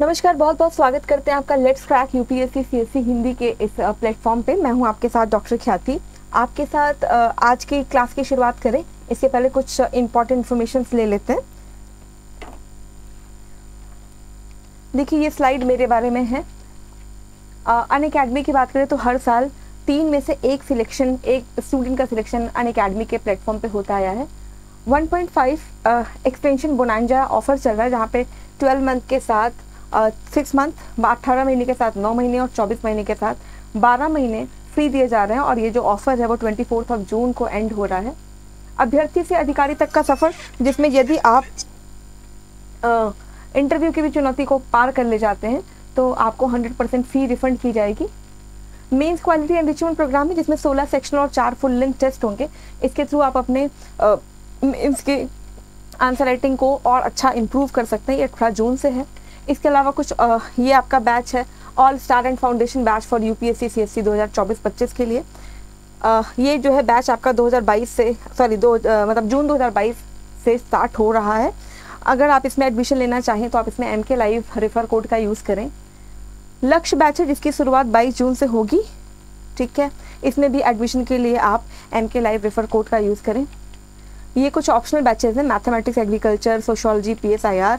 नमस्कार बहुत बहुत स्वागत करते हैं आपका let's crack UPSC CSC Hindi के इस प्लेटफॉर्म पे मैं हूं आपके साथ डॉक्टर ख्याति आपके साथ आज की क्लास की शुरुआत करें इससे पहले कुछ इंपॉर्टेंट इन्फॉर्मेशन ले लेते हैं देखिए ये स्लाइड मेरे बारे में है अन अकेडमी की बात करें तो हर साल तीन में से एक सिलेक्शन एक स्टूडेंट का सिलेक्शन अन अकेडमी के प्लेटफॉर्म पे होता आया है 1.5 एक्सटेंशन बोनांजा ऑफर चल रहा है जहाँ पे 12 मंथ के साथ सिक्स मंथ अट्ठारह महीने के साथ नौ महीने और चौबीस महीने के साथ बारह महीने फ्री दिए जा रहे हैं और ये जो ऑफर है वो ट्वेंटी फोर्थ ऑफ जून को एंड हो रहा है अभ्यर्थी से अधिकारी तक का सफ़र जिसमें यदि आप इंटरव्यू की भी चुनौती को पार कर ले जाते हैं तो आपको 100 परसेंट फ़ी रिफंड की जाएगी मेंस क्वालिटी एनरिचमेंट प्रोग्राम है जिसमें 16 सेक्शन और चार फुल लिंक टेस्ट होंगे इसके थ्रू आप अपने आंसर राइटिंग को और अच्छा इम्प्रूव कर सकते हैं ये अठारह जून से है इसके अलावा कुछ आ, ये आपका बैच है all star and foundation batch for U P S C C S C दो हज़ार चौबीस पच्चीस के लिए आ, ये जो है बैच आपका दो हज़ार बाईस से सॉरी दो आ, मतलब जून दो हज़ार बाईस से स्टार्ट हो रहा है अगर आप इसमें एडमिशन लेना चाहें तो आप इसमें M K live refer code का यूज़ करें लक्ष्य बैच है जिसकी शुरुआत बाईस जून से होगी ठीक है इसमें भी एडमिशन के लिए आप M K live refer code का यूज़ करें ये कुछ ऑप्शनल बैचेज हैं mathematics agriculture sociology P S I R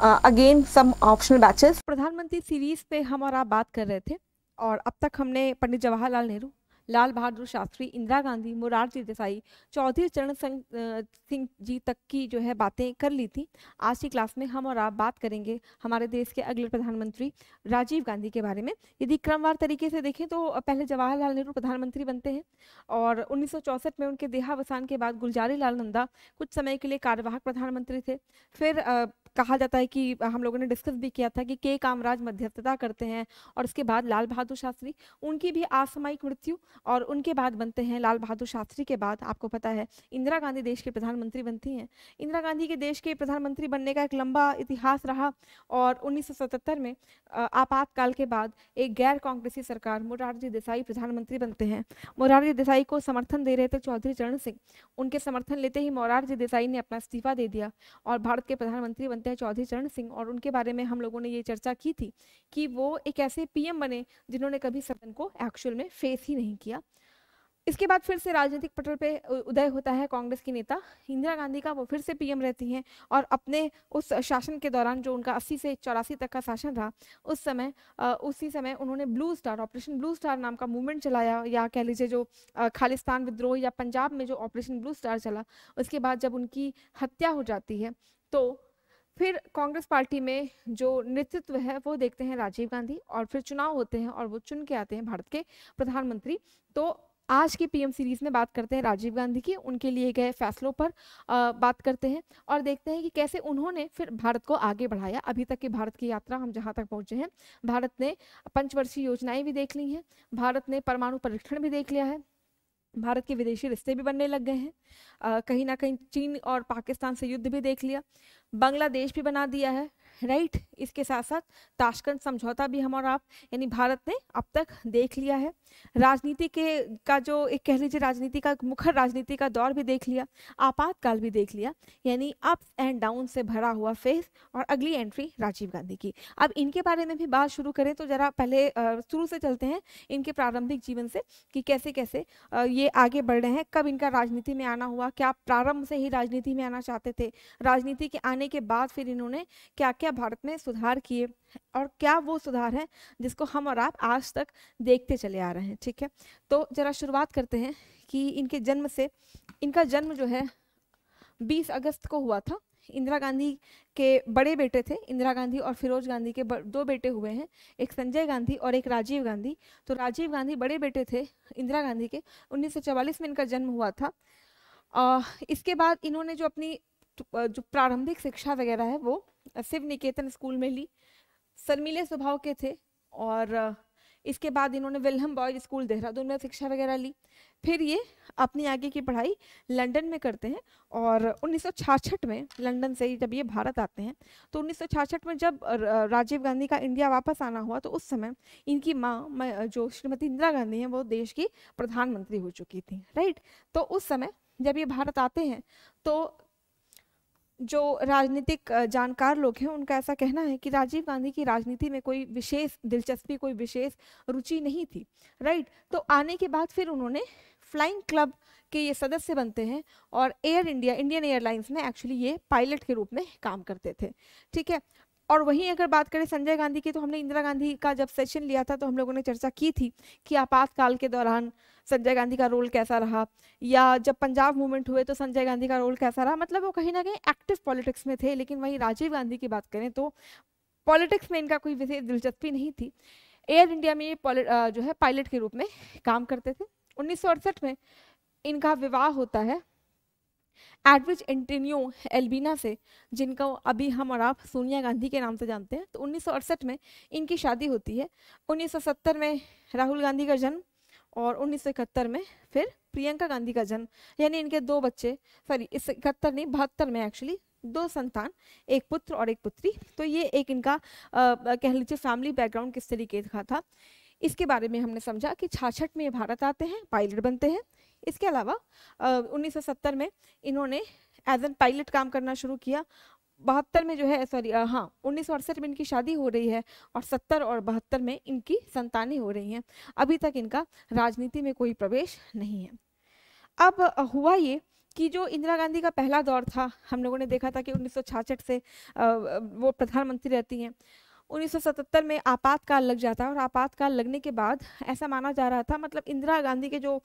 again some optional batches प्रधानमंत्री सीरीज पे हम और आप बात कर रहे थे और अब तक हमने पंडित जवाहरलाल नेहरू लाल बहादुर शास्त्री इंदिरा गांधी मुरारजी देसाई चौधरी चरण uh, सिंह जी तक की जो है बातें कर ली थी आज की क्लास में हम और आप बात करेंगे हमारे देश के अगले प्रधानमंत्री राजीव गांधी के बारे में यदि क्रमवार तरीके से देखें तो पहले जवाहरलाल नेहरू प्रधानमंत्री बनते हैं और उन्नीस में उनके देहावसान के बाद गुलजारी लाल नंदा कुछ समय के लिए कार्यवाहक प्रधानमंत्री थे फिर uh, कहा जाता है कि हम लोगों ने डिस्कस भी किया था कि के कामराज मध्यस्थता करते हैं और उसके बाद लाल बहादुर शास्त्री उनकी भी आसमायिक मृत्यु और उनके बाद बनते हैं लाल बहादुर शास्त्री के बाद आपको पता है इंदिरा गांधी देश के प्रधानमंत्री बनती हैं इंदिरा गांधी के देश के प्रधानमंत्री बनने का एक लंबा इतिहास रहा और उन्नीस में आपातकाल के बाद एक गैर कांग्रेसी सरकार मोरारजी देसाई प्रधानमंत्री बनते हैं मोरारजी देसाई को समर्थन दे रहे थे चौधरी चरण सिंह उनके समर्थन लेते ही मोरारजी देसाई ने अपना इस्तीफा दे दिया और भारत के प्रधानमंत्री लगता है चौधरी चरण सिंह और उनके बारे में हम लोगों ने ये चर्चा की थी कि वो एक ऐसे पीएम बने जिन्होंने कभी सदन को एक्चुअल में फेस ही नहीं किया इसके बाद फिर से राजनीतिक पटल पे उदय होता है कांग्रेस की नेता इंदिरा गांधी का वो फिर से पीएम रहती हैं और अपने उस शासन के दौरान जो उनका 80 से चौरासी तक का शासन रहा उस समय उसी समय उन्होंने blue star operation blue star नाम का मूवमेंट चलाया या कह लीजिए जो खालिस्तान विद्रोह या पंजाब में जो ऑपरेशन ब्लू स्टार चला उसके बाद जब उनकी हत्या हो जाती है तो फिर कांग्रेस पार्टी में जो नेतृत्व है वो देखते हैं राजीव गांधी और फिर चुनाव होते हैं और वो चुन के आते हैं भारत के प्रधानमंत्री तो आज की पीएम सीरीज में बात करते हैं राजीव गांधी की उनके लिए गए फैसलों पर आ, बात करते हैं और देखते हैं कि कैसे उन्होंने फिर भारत को आगे बढ़ाया अभी तक की भारत की यात्रा हम जहां तक पहुंचे हैं भारत ने पंचवर्षीय योजनाएं भी देख ली हैं भारत ने परमाणु परीक्षण भी देख लिया है भारत के विदेशी रिश्ते भी बनने लग गए हैं कहीं ना कहीं चीन और पाकिस्तान से युद्ध भी देख लिया बांग्लादेश भी बना दिया है राइट इसके साथ साथ ताशकंद समझौता भी हम और आप यानी भारत ने अब तक देख लिया है राजनीति के का जो एक कह लीजिए राजनीति का मुखर राजनीति का दौर भी देख लिया आपातकाल भी देख लिया यानी अप्स एंड डाउन से भरा हुआ फेस और अगली एंट्री राजीव गांधी की अब इनके बारे में भी बात शुरू करें तो ज़रा पहले शुरू से चलते हैं इनके प्रारंभिक जीवन से कि कैसे कैसे ये आगे बढ़ रहे हैं कब इनका राजनीति में आना हुआ क्या प्रारंभ से ही राजनीति में आना चाहते थे राजनीति के आने के बाद फिर इन्होंने क्या क्या भारत में सुधार किए और क्या वो सुधार है जिसको हम और आप आज तक देखते चले आ रहे हैं ठीक है तो जरा शुरुआत करते हैं कि इनके जन्म से इनका जन्म जो है 20 अगस्त को हुआ था इंदिरा गांधी के बड़े बेटे थे इंदिरा गांधी और फिरोज गांधी के दो बेटे हुए हैं एक संजय गांधी और एक राजीव गांधी तो राजीव गांधी बड़े बेटे थे इंदिरा गांधी के 1944 में इनका जन्म हुआ था आ, इसके बाद इन्होंने जो अपनी जो प्रारंभिक शिक्षा वगैरह है वो शिव निकेतन स्कूल में ली शर्मीले स्वभाव के थे और इसके बाद इन्होंने विल्हम बॉयज स्कूल देहरादून में शिक्षा वगैरह ली फिर ये अपनी आगे की पढ़ाई लंदन में करते हैं और 1966 में लंदन से जब ये भारत आते हैं तो 1966 में जब राजीव गांधी का इंडिया वापस आना हुआ तो उस समय इनकी माँ जो श्रीमती इंदिरा गांधी हैं वो देश की प्रधानमंत्री हो चुकी थी राइट तो उस समय जब ये भारत आते हैं तो जो राजनीतिक जानकार लोग हैं उनका ऐसा कहना है कि राजीव गांधी की राजनीति में कोई विशेष दिलचस्पी कोई विशेष रुचि नहीं थी राइट तो आने के बाद फिर उन्होंने फ्लाइंग क्लब के ये सदस्य बनते हैं और एयर इंडिया इंडियन एयरलाइंस में एक्चुअली ये पायलट के रूप में काम करते थे ठीक है और वहीं अगर बात करें संजय गांधी की तो हमने इंदिरा गांधी का जब सेशन लिया था तो हम लोगों ने चर्चा की थी कि आपातकाल के दौरान संजय गांधी का रोल कैसा रहा या जब पंजाब मूवमेंट हुए तो संजय गांधी का रोल कैसा रहा मतलब वो कहीं ना कहीं एक्टिव पॉलिटिक्स में थे लेकिन वहीं राजीव गांधी की बात करें तो पॉलिटिक्स में इनका कोई विशेष दिलचस्पी नहीं थी एयर इंडिया में ये जो है पायलट के रूप में काम करते थे उन्नीस में इनका विवाह होता है एडविज एंटेनियो एल्बिना से जिनका अभी हम और आप सोनिया गांधी के नाम से जानते हैं तो उन्नीस में इनकी शादी होती है 1970 में राहुल गांधी का जन्म और उन्नीस में फिर प्रियंका गांधी का जन्म यानी इनके दो बच्चे सॉरी इस इकहत्तर नहीं बहत्तर में एक्चुअली दो संतान एक पुत्र और एक पुत्री तो ये एक इनका आ, कह लीजिए फैमिली बैकग्राउंड किस तरीके का था इसके बारे में हमने समझा कि छाछठ में ये भारत आते हैं पायलट बनते हैं इसके अलावा उन्नीस में इन्होंने एज एन पायलट काम करना शुरू किया बहत्तर में जो है सॉरी हाँ उन्नीस में इनकी शादी हो रही है और सत्तर और बहत्तर में इनकी संतानें हो रही हैं अभी तक इनका राजनीति में कोई प्रवेश नहीं है अब हुआ ये कि जो इंदिरा गांधी का पहला दौर था हम लोगों ने देखा था कि उन्नीस से वो प्रधानमंत्री रहती हैं 1977 में आपातकाल लग जाता है और आपातकाल लगने के बाद ऐसा माना जा रहा था मतलब इंदिरा गांधी के जो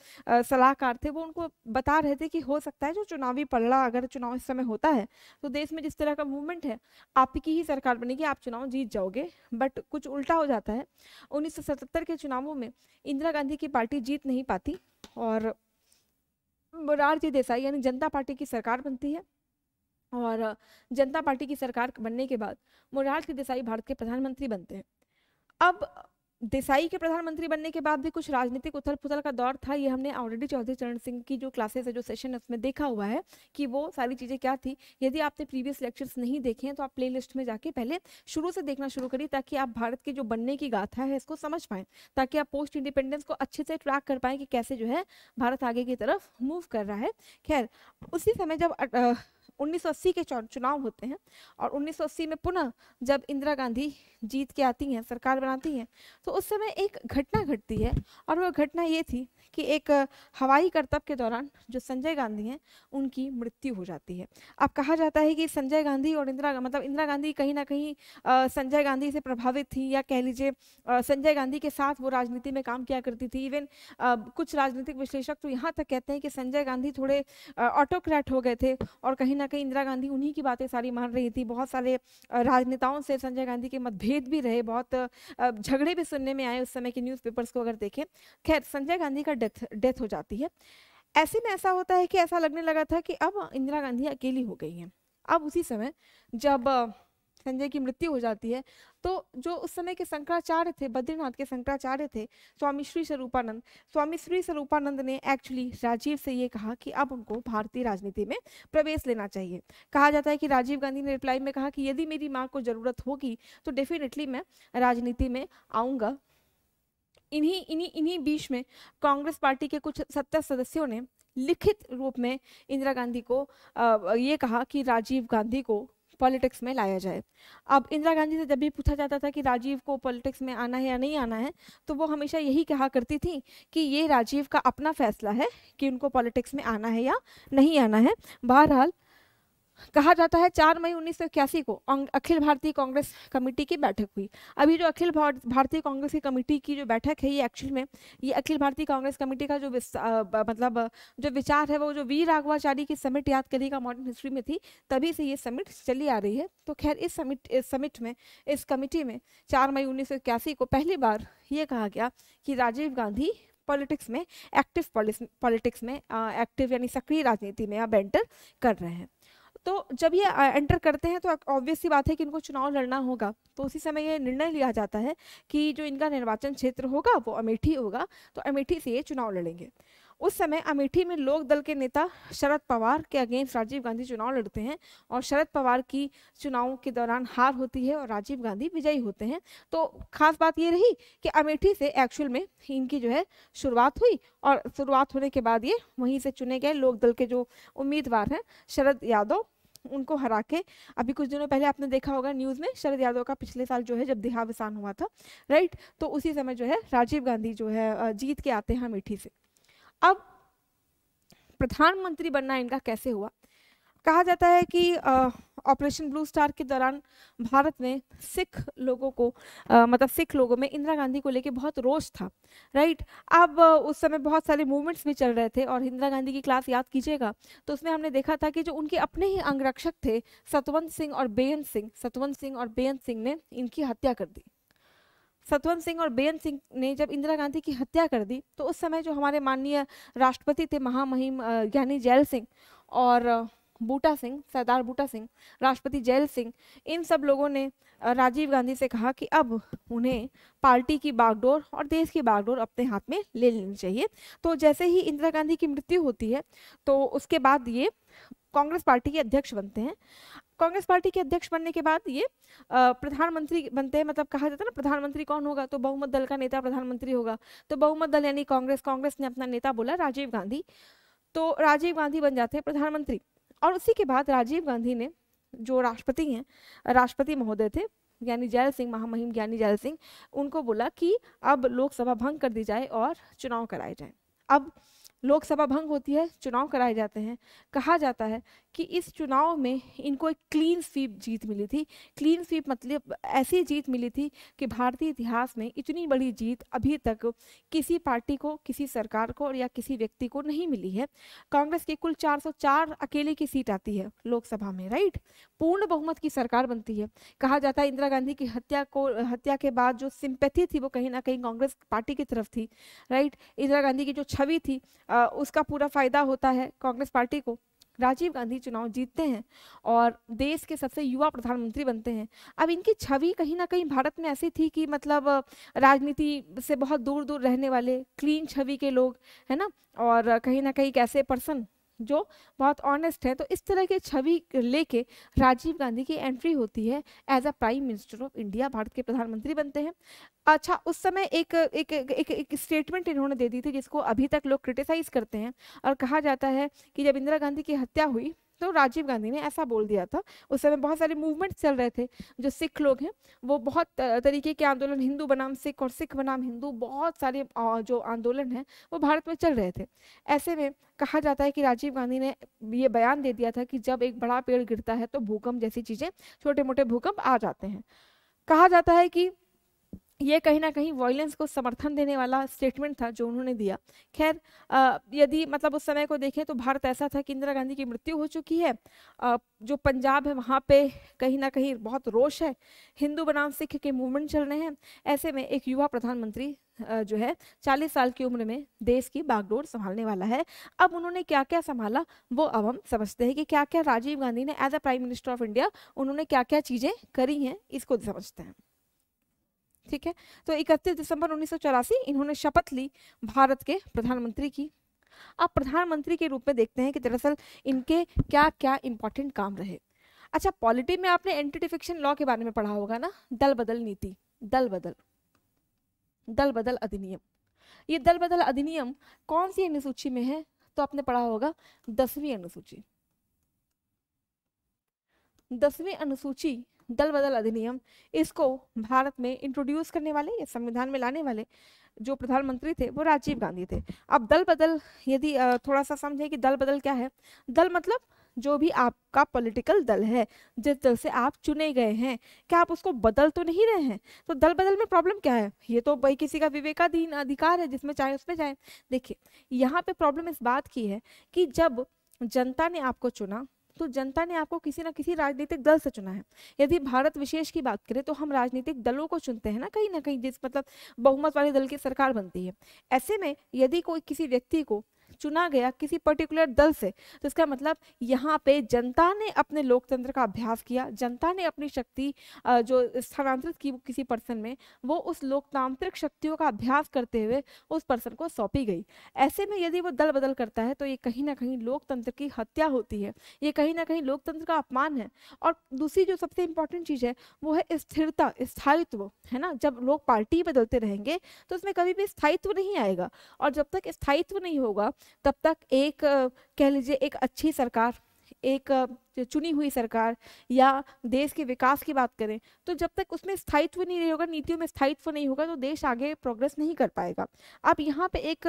सलाहकार थे वो उनको बता रहे थे कि हो सकता है जो चुनावी पल्ला अगर चुनाव इस समय होता है तो देश में जिस तरह का मूवमेंट है आपकी ही सरकार बनेगी आप चुनाव जीत जाओगे बट कुछ उल्टा हो जाता है उन्नीस के चुनावों में इंदिरा गांधी की पार्टी जीत नहीं पाती और मुरारजी देसाई यानी जनता पार्टी की सरकार बनती है और जनता पार्टी की सरकार बनने के बाद मोरारजी देसाई भारत के प्रधानमंत्री बनते हैं अब देसाई के प्रधानमंत्री बनने के बाद भी कुछ राजनीतिक उथल पुथल का दौर था ये हमने ऑलरेडी चौधरी चरण सिंह की जो क्लासेस है जो सेशन है उसमें देखा हुआ है कि वो सारी चीज़ें क्या थी यदि आपने प्रीवियस लेक्चर्स नहीं देखे हैं तो आप प्लेलिस्ट में जाके पहले शुरू से देखना शुरू करिए ताकि आप भारत के जो बनने की गाथा है इसको समझ पाएँ ताकि आप पोस्ट इंडिपेंडेंस को अच्छे से ट्रैक कर पाएँ कि कैसे जो है भारत आगे की तरफ मूव कर रहा है खैर उसी समय जब 1980 के चुनाव होते हैं और 1980 में पुनः जब इंदिरा गांधी जीत के आती हैं सरकार बनाती हैं तो उस समय एक घटना घटती है और वह घटना ये थी कि एक हवाई करतब के दौरान जो संजय गांधी हैं उनकी मृत्यु हो जाती है अब कहा जाता है कि संजय गांधी और इंदिरा मतलब इंदिरा गांधी कहीं ना कहीं संजय गांधी से प्रभावित थी या कह लीजिए संजय गांधी के साथ वो राजनीति में काम किया करती थी इवन कुछ राजनीतिक विश्लेषक तो यहाँ तक कहते हैं कि संजय गांधी थोड़े ऑटोक्रैट हो गए थे और कहीं ना कहीं इंदिरा गांधी उन्हीं की बातें सारी मान रही थी बहुत सारे राजनेताओं से संजय गांधी के मतभेद भी रहे बहुत झगड़े भी सुनने में आए उस समय के न्यूज़पेपर्स को अगर देखें खैर संजय गांधी का डेथ डेथ हो जाती है ऐसे में ऐसा होता है कि ऐसा लगने लगा था कि अब इंदिरा गांधी अकेली हो गई हैं अब उसी समय जब संजय की मृत्यु हो जाती है तो जो उस समय के शंकराचार्य थे बद्रीनाथ के शंकराचार्य थे स्वामी श्री स्वरूपानंद स्वामी श्री स्वरूपानंद ने एक्चुअली राजीव से ये कहा कि अब उनको भारतीय राजनीति में प्रवेश लेना चाहिए कहा जाता है कि राजीव गांधी ने रिप्लाई में कहा कि यदि मेरी माँ को जरूरत होगी तो डेफिनेटली मैं राजनीति में आऊँगा इन्हीं इन्हीं इन्हीं बीच में कांग्रेस पार्टी के कुछ सत्तर सदस्यों ने लिखित रूप में इंदिरा गांधी को ये कहा कि राजीव गांधी को पॉलिटिक्स में लाया जाए अब इंदिरा गांधी से जब भी पूछा जाता था कि राजीव को पॉलिटिक्स में आना है या नहीं आना है तो वो हमेशा यही कहा करती थी कि ये राजीव का अपना फैसला है कि उनको पॉलिटिक्स में आना है या नहीं आना है बहरहाल कहा जाता है चार मई उन्नीस को अखिल भारतीय कांग्रेस कमेटी की बैठक हुई अभी जो अखिल भारतीय कांग्रेस की कमेटी की जो बैठक है ये एक्चुअल में ये अखिल भारतीय कांग्रेस कमेटी का जो आ, मतलब जो विचार है वो जो वीर राघवाचारी की समिट याद करेगा मॉडर्न हिस्ट्री में थी तभी से ये समिट चली आ रही है तो खैर इस समिट इस समिट में इस कमेटी में चार मई उन्नीस को पहली बार ये कहा गया कि राजीव गांधी पॉलिटिक्स में एक्टिव पॉलिटिक्स में एक्टिव यानी सक्रिय राजनीति में अब एंटर कर रहे हैं तो जब ये एंटर करते हैं तो ऑब्वियस सी बात है कि इनको चुनाव लड़ना होगा तो उसी समय ये निर्णय लिया जाता है कि जो इनका निर्वाचन क्षेत्र होगा वो अमेठी होगा तो अमेठी से ये चुनाव लड़ेंगे उस समय अमेठी में लोक दल के नेता शरद पवार के अगेंस्ट राजीव गांधी चुनाव लड़ते हैं और शरद पवार की चुनाव के दौरान हार होती है और राजीव गांधी विजयी होते हैं तो खास बात ये रही कि अमेठी से एक्चुअल में इनकी जो है शुरुआत हुई और शुरुआत होने के बाद ये वहीं से चुने गए लोक दल के जो उम्मीदवार हैं शरद यादव उनको हरा के अभी कुछ दिनों पहले आपने देखा होगा न्यूज़ में शरद यादव का पिछले साल जो है जब देहावसान हुआ था राइट तो उसी समय जो है राजीव गांधी जो है जीत के आते हैं अमेठी से अब प्रधानमंत्री बनना इनका कैसे हुआ कहा जाता है कि ऑपरेशन ब्लू स्टार के दौरान भारत में सिख लोगों को आ, मतलब सिख लोगों में इंदिरा गांधी को लेकर बहुत रोष था राइट अब उस समय बहुत सारे मूवमेंट्स भी चल रहे थे और इंदिरा गांधी की क्लास याद कीजिएगा तो उसमें हमने देखा था कि जो उनके अपने ही अंगरक्षक थे सतवंत सिंह और बेयंत सिंह सतवंत सिंह और बेयंत सिंह ने इनकी हत्या कर दी सतवंत सिंह और बेअंत सिंह ने जब इंदिरा गांधी की हत्या कर दी तो उस समय जो हमारे माननीय राष्ट्रपति थे महामहिम ज्ञानी जैल सिंह और बूटा सिंह सरदार बूटा सिंह राष्ट्रपति जैल सिंह इन सब लोगों ने राजीव गांधी से कहा कि अब उन्हें पार्टी की बागडोर और देश की बागडोर अपने हाथ में ले लेनी चाहिए तो जैसे ही इंदिरा गांधी की मृत्यु होती है तो उसके बाद ये कांग्रेस पार्टी के अध्यक्ष बनते हैं कांग्रेस पार्टी के अध्यक्ष बनने के बाद ये प्रधानमंत्री बनते हैं मतलब कहा जाता है ना प्रधानमंत्री कौन होगा तो बहुमत दल का नेता प्रधानमंत्री होगा तो बहुमत दल यानी कांग्रेस कांग्रेस ने अपना नेता बोला राजीव गांधी तो राजीव गांधी बन जाते हैं प्रधानमंत्री और उसी के बाद राजीव गांधी ने जो राष्ट्रपति हैं राष्ट्रपति महोदय थे ज्ञानी जैल सिंह महामहिम ज्ञानी जैल सिंह उनको बोला कि अब लोकसभा भंग कर दी जाए और चुनाव कराए जाए अब लोकसभा भंग होती है चुनाव कराए जाते हैं कहा जाता है कि इस चुनाव में इनको एक क्लीन स्वीप जीत मिली थी क्लीन स्वीप मतलब ऐसी जीत मिली थी कि भारतीय इतिहास में इतनी बड़ी जीत अभी तक किसी पार्टी को किसी सरकार को या किसी व्यक्ति को नहीं मिली है कांग्रेस की कुल 404 अकेले की सीट आती है लोकसभा में राइट पूर्ण बहुमत की सरकार बनती है कहा जाता है इंदिरा गांधी की हत्या को हत्या के बाद जो सिंपैथी थी वो कहीं ना कहीं कांग्रेस पार्टी की तरफ थी राइट इंदिरा गांधी की जो छवि थी आ, उसका पूरा फायदा होता है कांग्रेस पार्टी को राजीव गांधी चुनाव जीतते हैं और देश के सबसे युवा प्रधानमंत्री बनते हैं अब इनकी छवि कहीं ना कहीं भारत में ऐसी थी कि मतलब राजनीति से बहुत दूर दूर रहने वाले क्लीन छवि के लोग है ना और कहीं ना कहीं कैसे पर्सन जो बहुत ऑनेस्ट है तो इस तरह की छवि लेके राजीव गांधी की एंट्री होती है as a prime minister of India Bharat के प्रधानमंत्री बनते हैं अच्छा उस समय एक एक एक, एक स्टेटमेंट इन्होंने दे दी थी जिसको अभी तक लोग क्रिटिसाइज करते हैं और कहा जाता है कि जब इंदिरा गांधी की हत्या हुई तो राजीव गांधी ने ऐसा बोल दिया था उस समय बहुत सारे मूवमेंट्स चल रहे थे जो सिख लोग हैं वो बहुत तरीके के आंदोलन हिंदू बनाम सिख और सिख बनाम हिंदू बहुत सारे जो आंदोलन हैं वो भारत में चल रहे थे ऐसे में कहा जाता है कि राजीव गांधी ने ये बयान दे दिया था कि जब एक बड़ा पेड़ गिरता है तो भूकंप जैसी चीज़ें छोटे मोटे भूकंप आ जाते हैं कहा जाता है कि ये कहीं ना कहीं वॉयलेंस को समर्थन देने वाला स्टेटमेंट था जो उन्होंने दिया खैर यदि मतलब उस समय को देखें तो भारत ऐसा था कि इंदिरा गांधी की मृत्यु हो चुकी है आ, जो पंजाब है वहाँ पे कहीं ना कहीं बहुत रोष है हिंदू बनाम सिख के मूवमेंट चल रहे हैं ऐसे में एक युवा प्रधानमंत्री जो है चालीस साल की उम्र में देश की बागडोर संभालने वाला है अब उन्होंने क्या क्या संभाला वो अब हम समझते हैं कि क्या क्या राजीव गांधी ने as a prime minister of India उन्होंने क्या क्या चीज़ें करी हैं इसको समझते हैं ठीक है तो इकतीस दिसंबर उन्नीस इन्होंने शपथ ली भारत के प्रधानमंत्री की अब प्रधानमंत्री के रूप में देखते हैं कि दरअसल इनके क्या क्या इंपॉर्टेंट काम रहे अच्छा पॉलिटी में आपने एंटी डिफिक्शन लॉ के बारे में पढ़ा होगा ना दल बदल नीति दल बदल दल बदल अधिनियम ये दल बदल अधिनियम कौन सी अनुसूची में है तो आपने पढ़ा होगा दसवीं अनुसूची दसवीं अनुसूची दल बदल अधिनियम इसको भारत में इंट्रोड्यूस करने वाले या संविधान में लाने वाले जो प्रधानमंत्री थे वो राजीव गांधी थे अब दल बदल यदि थोड़ा सा समझें कि दल बदल क्या है दल मतलब जो भी आपका पॉलिटिकल दल है जिस दल से आप चुने गए हैं क्या आप उसको बदल तो नहीं रहे हैं तो दल बदल में प्रॉब्लम क्या है ये तो भाई किसी का विवेकाधीन अधिकार है जिसमें चाहे उसमें जाए देखिए यहाँ पे प्रॉब्लम इस बात की है कि जब जनता ने आपको चुना तो जनता ने आपको किसी ना किसी राजनीतिक दल से चुना है यदि भारत विशेष की बात करें तो हम राजनीतिक दलों को चुनते हैं ना कहीं ना कहीं जिस मतलब बहुमत वाले दल की सरकार बनती है ऐसे में यदि कोई किसी व्यक्ति को चुना गया किसी पर्टिकुलर दल से तो इसका मतलब यहाँ पे जनता ने अपने लोकतंत्र का अभ्यास किया जनता ने अपनी शक्ति जो स्थानांतरित की किसी पर्सन में वो उस लोकतांत्रिक शक्तियों का अभ्यास करते हुए उस पर्सन को सौंपी गई ऐसे में यदि वो दल बदल करता है तो ये कहीं ना कहीं लोकतंत्र की हत्या होती है ये कहीं ना कहीं लोकतंत्र का अपमान है और दूसरी जो सबसे इंपॉर्टेंट चीज़ है वो है स्थिरता स्थायित्व है ना जब लोग पार्टी बदलते रहेंगे तो उसमें कभी भी स्थायित्व नहीं आएगा और जब तक स्थायित्व नहीं होगा तब तक एक कह लीजिए एक अच्छी सरकार एक चुनी हुई सरकार या देश के विकास की बात करें तो जब तक उसमें स्थायित्व नहीं होगा नीतियों में स्थायित्व नहीं होगा तो देश आगे प्रोग्रेस नहीं कर पाएगा अब यहाँ पे एक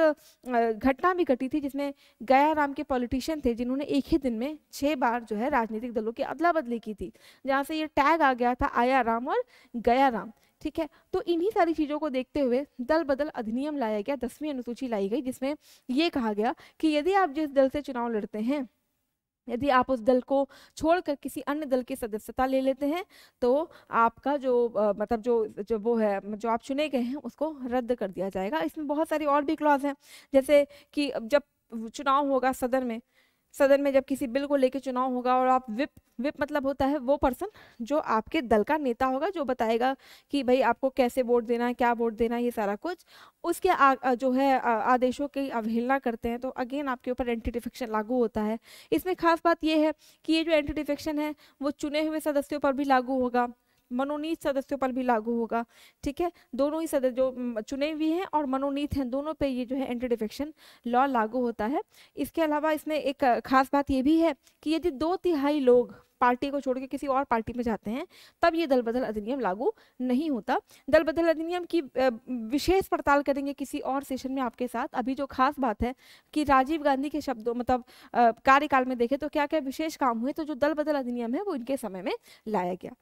घटना भी घटी थी जिसमें गया राम के पॉलिटिशियन थे जिन्होंने एक ही दिन में छः बार जो है राजनीतिक दलों की अदला बदली की थी जहाँ से ये टैग आ गया था आया राम और गया राम ठीक है तो इन्हीं सारी चीज़ों को देखते हुए दल बदल अधिनियम लाया गया दसवीं अनुसूची लाई गई जिसमें यह कहा गया कि यदि आप जिस दल से चुनाव लड़ते हैं यदि आप उस दल को छोड़कर किसी अन्य दल की सदस्यता ले लेते हैं तो आपका जो आ, मतलब जो जो वो है जो आप चुने गए हैं उसको रद्द कर दिया जाएगा इसमें बहुत सारी और भी क्लॉज हैं जैसे कि जब चुनाव होगा सदन में सदन में जब किसी बिल को लेकर चुनाव होगा और आप विप विप मतलब होता है वो पर्सन जो आपके दल का नेता होगा जो बताएगा कि भाई आपको कैसे वोट देना है क्या वोट देना है ये सारा कुछ उसके आ, जो है आदेशों की अवहेलना करते हैं तो अगेन आपके ऊपर एंटी डिफेक्शन लागू होता है इसमें खास बात यह है कि ये जो एंटी डिफेक्शन है वो चुने हुए सदस्यों पर भी लागू होगा मनोनीत सदस्यों पर भी लागू होगा ठीक है दोनों ही सदस्य जो चुने हुए हैं और मनोनीत हैं दोनों पे ये जो है एंटी डिफेक्शन लॉ लागू होता है इसके अलावा इसमें एक खास बात ये भी है कि यदि दो तिहाई लोग पार्टी को छोड़ के किसी और पार्टी में जाते हैं तब ये दल बदल अधिनियम लागू नहीं होता दल बदल अधिनियम की विशेष पड़ताल करेंगे किसी और सेशन में आपके साथ अभी जो खास बात है कि राजीव गांधी के शब्दों मतलब कार्यकाल में देखें तो क्या क्या विशेष काम हुए तो जो दल बदल अधिनियम है वो इनके समय में लाया गया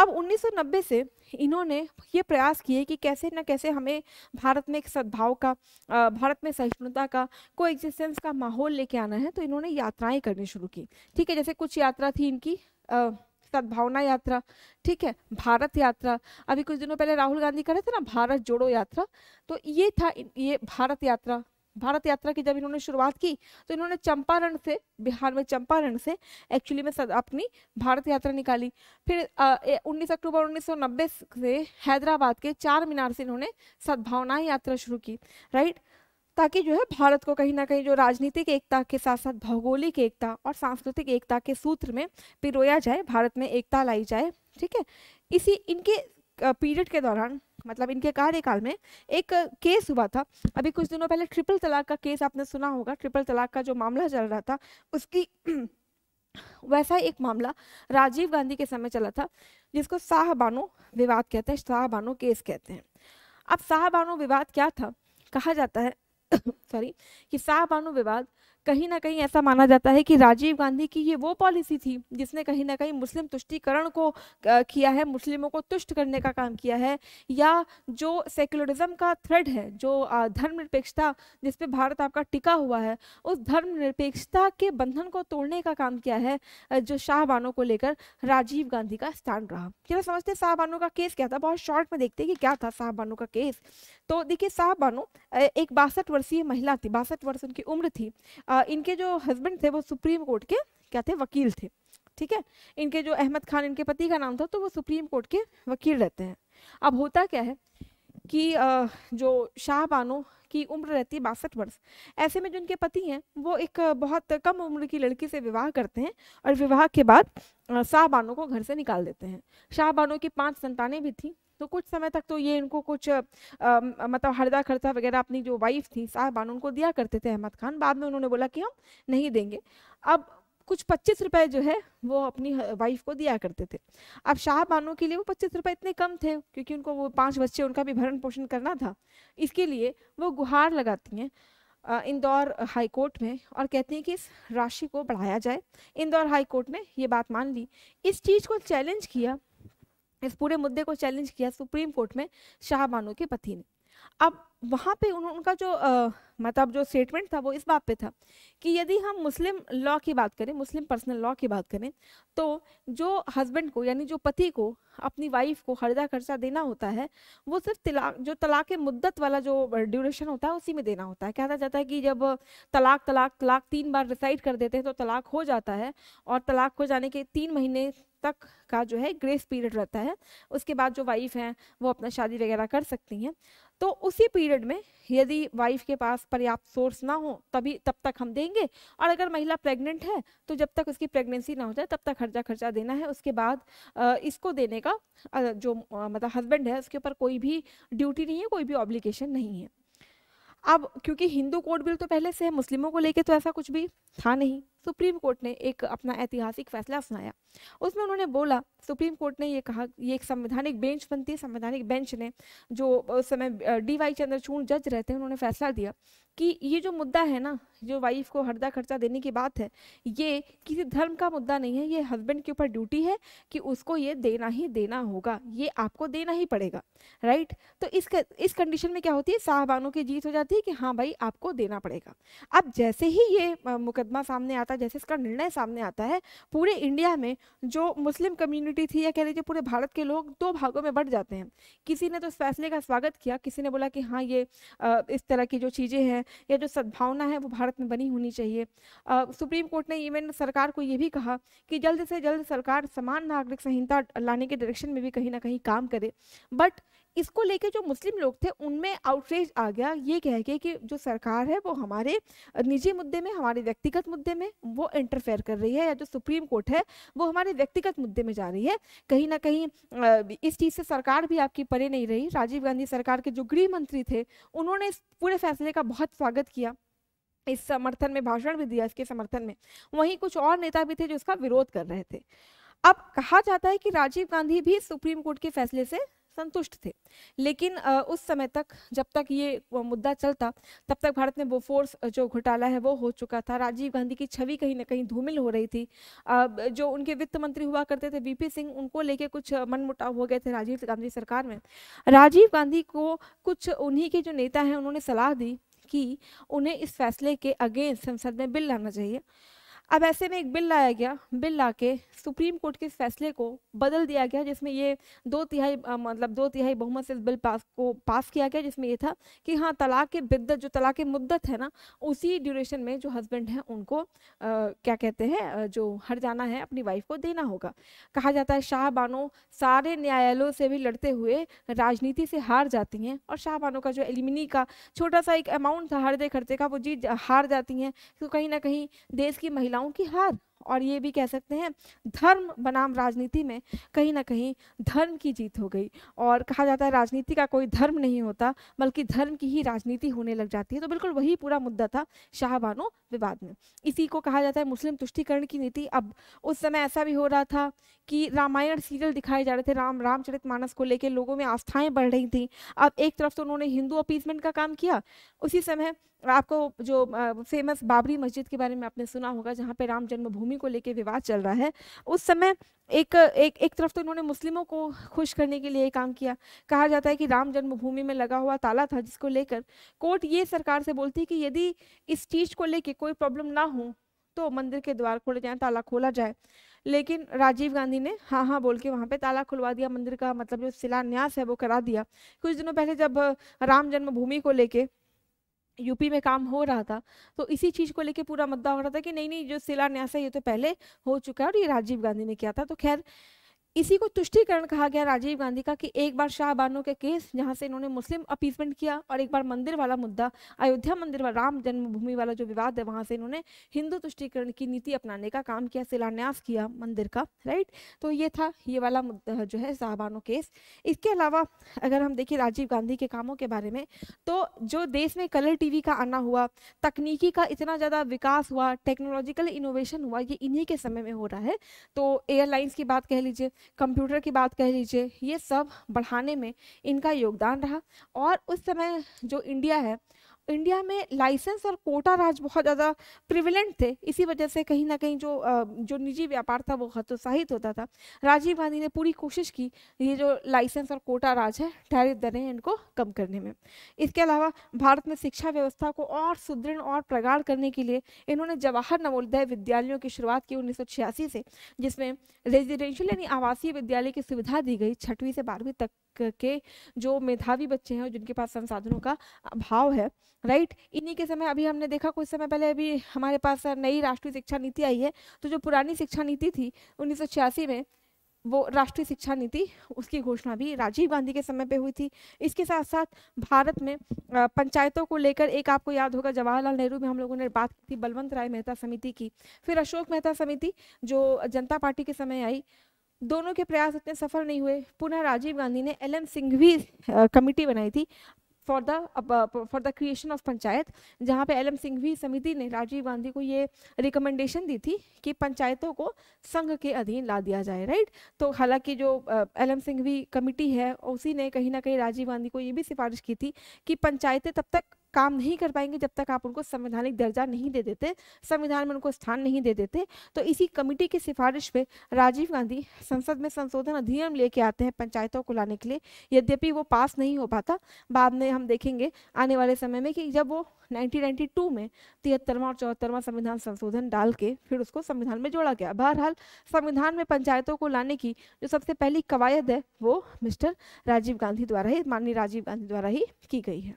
अब 1990 से इन्होंने ये प्रयास किए कि कैसे ना कैसे हमें भारत में एक सद्भाव का भारत में सहिष्णुता का को एग्जिस्टेंस का माहौल लेके आना है तो इन्होंने यात्राएं करनी शुरू की ठीक है जैसे कुछ यात्रा थी इनकी सद्भावना यात्रा ठीक है भारत यात्रा अभी कुछ दिनों पहले राहुल गांधी कर रहे थे ना भारत जोड़ो यात्रा तो ये था ये भारत यात्रा भारत यात्रा की जब इन्होंने शुरुआत की तो इन्होंने चंपारण से बिहार में चंपारण से एक्चुअली में अपनी भारत यात्रा निकाली फिर उन्नीस अक्टूबर उन्नीस से हैदराबाद के चार मीनार से इन्होंने सद्भावना यात्रा शुरू की राइट ताकि जो है भारत को कहीं ना कहीं जो राजनीतिक एकता के साथ साथ भौगोलिक एकता और सांस्कृतिक एकता के सूत्र में पिरोया जाए भारत में एकता लाई जाए ठीक है इसी इनके पीरियड के दौरान मतलब इनके कार्यकाल में एक केस हुआ था अभी कुछ दिनों पहले ट्रिपल तलाक का केस आपने सुना होगा ट्रिपल तलाक का जो मामला चल रहा था उसकी वैसा एक मामला राजीव गांधी के समय चला था जिसको साहबानो विवाद कहते हैं साहबानो केस कहते हैं अब साहबानो विवाद क्या था कहा जाता है सॉरी कि साहबानो विवाद कहीं ना कहीं ऐसा माना जाता है कि राजीव गांधी की ये वो पॉलिसी थी जिसने कहीं ना कहीं मुस्लिम तुष्टिकरण को किया है मुस्लिमों को तुष्ट करने का काम किया है या जो सेकुलरिज्म का थ्रेड है जो धर्मनिरपेक्षता जिस पे भारत आपका टिका हुआ है उस धर्मनिरपेक्षता के बंधन को तोड़ने का काम किया है जो शाहबानों को लेकर राजीव गांधी का स्टैंड रहा क्या समझते हैं शाहबानों का केस क्या था बहुत शॉर्ट में देखते हैं कि क्या था शाहबानों का केस तो देखिए शाहबानो एक बासठ वर्षीय महिला थी बासठ वर्ष उनकी उम्र थी इनके जो हस्बैंड थे वो सुप्रीम कोर्ट के क्या थे वकील थे ठीक है इनके जो अहमद खान इनके पति का नाम था तो वो सुप्रीम कोर्ट के वकील रहते हैं अब होता क्या है कि आ, जो शाह बानो की उम्र रहती है बासठ वर्ष ऐसे में जो इनके पति हैं वो एक बहुत कम उम्र की लड़की से विवाह करते हैं और विवाह के बाद शाह बानो को घर से निकाल देते हैं शाह बानो की पांच संतानें भी थीं तो कुछ समय तक तो ये इनको कुछ आ, मतलब हरदा खर्चा वगैरह अपनी जो वाइफ थी साहबान उनको दिया करते थे अहमद खान बाद में उन्होंने बोला कि हम नहीं देंगे अब कुछ पच्चीस रुपए जो है वो अपनी वाइफ को दिया करते थे अब शाह बानो के लिए वो पच्चीस रुपए इतने कम थे क्योंकि उनको वो पांच बच्चे उनका भी भरण पोषण करना था इसके लिए वो गुहार लगाती हैं इंदौर हाई कोर्ट में और कहती हैं कि इस राशि को बढ़ाया जाए इंदौर हाई कोर्ट ने ये बात मान ली इस चीज़ को चैलेंज किया इस पूरे मुद्दे को चैलेंज किया सुप्रीम कोर्ट में शाहबानो के पति ने अब वहाँ पे उन, उनका जो आ, मतलब जो स्टेटमेंट था वो इस बात पे था कि यदि हम मुस्लिम लॉ की बात करें मुस्लिम पर्सनल लॉ की बात करें तो जो हस्बैंड को यानी जो पति को अपनी वाइफ को हर्जा खर्चा देना होता है वो सिर्फ तलाक जो तलाक मुद्दत वाला जो ड्यूरेशन होता है उसी में देना होता है कहता जाता है कि जब तलाक तलाक तलाक तीन बार डिसाइड कर देते हैं तो तलाक हो जाता है और तलाक हो जाने के तीन महीने तक का जो है ग्रेस पीरियड रहता है उसके बाद जो वाइफ हैं वो अपना शादी वगैरह कर सकती हैं तो उसी पीरियड पीरियड में यदि वाइफ के पास पर्याप्त सोर्स ना हो तभी तब तक हम देंगे और अगर महिला प्रेग्नेंट है तो जब तक उसकी प्रेगनेंसी ना हो जाए तब तक खर्चा खर्चा देना है उसके बाद इसको देने का जो मतलब हस्बैंड है उसके ऊपर कोई भी ड्यूटी नहीं है कोई भी ऑब्लिगेशन नहीं है अब क्योंकि हिंदू कोड बिल तो पहले से है मुस्लिमों को लेके तो ऐसा कुछ भी था नहीं सुप्रीम कोर्ट ने एक अपना ऐतिहासिक फैसला सुनाया उसमें उन्होंने बोला सुप्रीम कोर्ट ने ये कहा ये एक संवैधानिक बेंच बनती है संवैधानिक बेंच ने जो उस समय डी वाई चंद्रचूड़ जज रहते हैं उन्होंने फैसला दिया कि ये जो मुद्दा है ना जो वाइफ को हरदा खर्चा देने की बात है ये किसी धर्म का मुद्दा नहीं है ये हस्बैंड के ऊपर ड्यूटी है कि उसको ये देना ही देना होगा ये आपको देना ही पड़ेगा राइट तो इस इस कंडीशन में क्या होती है साहबानों की जीत हो जाती है कि हाँ भाई आपको देना पड़ेगा अब जैसे ही ये मुकदमा सामने आता आता है जैसे इसका निर्णय सामने आता है पूरे इंडिया में जो मुस्लिम कम्युनिटी थी या कह लीजिए पूरे भारत के लोग दो भागों में बढ़ जाते हैं किसी ने तो इस फैसले का स्वागत किया किसी ने बोला कि हाँ ये इस तरह की जो चीज़ें हैं या जो सद्भावना है वो भारत में बनी होनी चाहिए सुप्रीम कोर्ट ने इवन सरकार को ये भी कहा कि जल्द से जल्द सरकार समान नागरिक संहिता लाने के डायरेक्शन में भी कहीं ना कहीं काम करे बट इसको लेके जो मुस्लिम लोग थे उनमें आउटरीच आ गया ये कह के कि जो सरकार है वो हमारे निजी मुद्दे में हमारे व्यक्तिगत मुद्दे में वो इंटरफेयर कर रही है या जो सुप्रीम कोर्ट है वो हमारे व्यक्तिगत मुद्दे में जा रही है कहीं ना कहीं इस चीज़ से सरकार भी आपकी परे नहीं रही राजीव गांधी सरकार के जो गृह मंत्री थे उन्होंने इस पूरे फैसले का बहुत स्वागत किया इस समर्थन में भाषण भी दिया इसके समर्थन में वहीं कुछ और नेता भी थे जो इसका विरोध कर रहे थे अब कहा जाता है कि राजीव गांधी भी सुप्रीम कोर्ट के फैसले से संतुष्ट थे लेकिन उस समय तक जब तक ये मुद्दा चलता तब तक भारत में बोफोर्स जो घोटाला है वो हो चुका था राजीव गांधी की छवि कहीं ना कहीं धूमिल हो रही थी जो उनके वित्त मंत्री हुआ करते थे वीपी सिंह उनको लेके कुछ मनमुटाव हो गए थे राजीव गांधी सरकार में राजीव गांधी को कुछ उन्हीं के जो नेता हैं उन्होंने सलाह दी कि उन्हें इस फैसले के अगेंस्ट संसद में बिल लाना चाहिए अब ऐसे में एक बिल लाया गया बिल ला के सुप्रीम कोर्ट के फैसले को बदल दिया गया जिसमें ये दो तिहाई मतलब दो तिहाई बहुमत से इस बिल पास को पास किया गया जिसमें ये था कि हाँ तलाक के बिद्दत जो तलाक के मुद्दत है ना उसी ड्यूरेशन में जो हस्बैंड है उनको आ, क्या कहते हैं जो हर जाना है अपनी वाइफ को देना होगा कहा जाता है शाह बानो सारे न्यायालयों से भी लड़ते हुए राजनीति से हार जाती हैं और शाह बानो का जो एलिमिनी का छोटा सा एक अमाउंट था हर दे खर्चे का वो जीत हार जाती हैं तो कहीं ना कहीं देश की महिला महिलाओं की हार और ये भी कह सकते हैं धर्म बनाम राजनीति में कहीं ना कहीं धर्म की जीत हो गई और कहा जाता है राजनीति का कोई धर्म नहीं होता बल्कि धर्म की ही राजनीति होने लग जाती है तो बिल्कुल वही पूरा मुद्दा था शाहबानो विवाद में इसी को कहा जाता है मुस्लिम तुष्टिकरण की नीति अब उस समय ऐसा भी हो रहा था कि रामायण सीरियल दिखाए जा रहे थे राम रामचरित को लेकर लोगों में आस्थाएं बढ़ रही थी अब एक तरफ तो उन्होंने हिंदू अपीजमेंट का काम किया उसी समय आपको जो फेमस बाबरी मस्जिद के बारे में आपने सुना होगा जहाँ पे राम जन्मभूमि को लेके विवाद चल रहा है उस समय एक एक एक तरफ तो इन्होंने मुस्लिमों को खुश करने के लिए ये काम किया कहा जाता है कि राम जन्मभूमि में लगा हुआ ताला था जिसको लेकर कोर्ट ये सरकार से बोलती कि यदि इस चीज़ को लेके कोई प्रॉब्लम ना हो तो मंदिर के द्वार खोले जाए ताला खोला जाए लेकिन राजीव गांधी ने हाँ हाँ बोल के वहाँ पे ताला खुलवा दिया मंदिर का मतलब जो शिलान्यास है वो करा दिया कुछ दिनों पहले जब राम जन्मभूमि को लेके यूपी में काम हो रहा था तो इसी चीज़ को लेके पूरा मुद्दा हो रहा था कि नहीं नहीं जो शिलान्यास है ये तो पहले हो चुका है और ये राजीव गांधी ने किया था तो खैर इसी को तुष्टिकरण कहा गया राजीव गांधी का कि एक बार शाह बानो के केस जहाँ से इन्होंने मुस्लिम अपीजमेंट किया और एक बार मंदिर वाला मुद्दा अयोध्या मंदिर वाला राम जन्मभूमि वाला जो विवाद है वहाँ से इन्होंने हिंदू तुष्टिकरण की नीति अपनाने का काम किया शिलान्यास किया मंदिर का राइट तो ये था ये वाला मुद्दा जो है शाहबानो केस इसके अलावा अगर हम देखें राजीव गांधी के कामों के बारे में तो जो देश में कलर टीवी का आना हुआ तकनीकी का इतना ज़्यादा विकास हुआ टेक्नोलॉजिकल इनोवेशन हुआ ये इन्हीं के समय में हो रहा है तो एयरलाइंस की बात कह लीजिए कंप्यूटर की बात कह लीजिए ये सब बढ़ाने में इनका योगदान रहा और उस समय जो इंडिया है इंडिया में लाइसेंस और कोटा राज बहुत ज़्यादा प्रिविलेंट थे इसी वजह से कहीं ना कहीं जो जो निजी व्यापार था वो हतोत्साहित होता था राजीव गांधी ने पूरी कोशिश की ये जो लाइसेंस और कोटा राज है टैरिफ दरें इनको कम करने में इसके अलावा भारत में शिक्षा व्यवस्था को और सुदृढ़ और प्रगाढ़ करने के लिए इन्होंने जवाहर नवोदय विद्यालयों की शुरुआत की उन्नीस से जिसमें रेजिडेंशियल यानी आवासीय विद्यालय की सुविधा दी गई छठवीं से बारहवीं तक के जो मेधावी बच्चे हैं और जिनके पास संसाधनों का अभाव है राइट इन्हीं के समय अभी हमने देखा कुछ समय पहले अभी हमारे पास नई राष्ट्रीय शिक्षा नीति आई है तो जो पुरानी शिक्षा नीति थी उन्नीस में वो राष्ट्रीय शिक्षा नीति उसकी घोषणा भी राजीव गांधी के समय पे हुई थी इसके साथ साथ भारत में पंचायतों को लेकर एक आपको याद होगा जवाहरलाल नेहरू में हम लोगों ने बात की थी बलवंत राय मेहता समिति की फिर अशोक मेहता समिति जो जनता पार्टी के समय आई दोनों के प्रयास इतने सफल नहीं हुए पुनः राजीव गांधी ने एल एम सिंघवी कमेटी बनाई थी for the for the creation of panchayat जहाँ पे एल एम सिंघवी समिति ने राजीव गांधी को ये रिकमेंडेशन दी थी कि पंचायतों को संघ के अधीन ला दिया जाए राइट तो हालांकि जो एल एम सिंघवी कमिटी है उसी ने कहीं ना कहीं राजीव गांधी को ये भी सिफारिश की थी कि पंचायतें तब तक काम नहीं कर पाएंगे जब तक आप उनको संवैधानिक दर्जा नहीं दे देते संविधान में उनको स्थान नहीं दे देते तो इसी कमेटी की सिफारिश पे राजीव गांधी संसद में संशोधन अधिनियम लेके आते हैं पंचायतों को लाने के लिए यद्यपि वो पास नहीं हो पाता बाद में हम देखेंगे आने वाले समय में कि जब वो नाइनटीन में तिहत्तरवा और चौहत्तरवा संविधान संशोधन डाल के फिर उसको संविधान में जोड़ा गया बहरहाल संविधान में पंचायतों को लाने की जो सबसे पहली कवायद है वो मिस्टर राजीव गांधी द्वारा ही माननीय राजीव गांधी द्वारा ही की गई है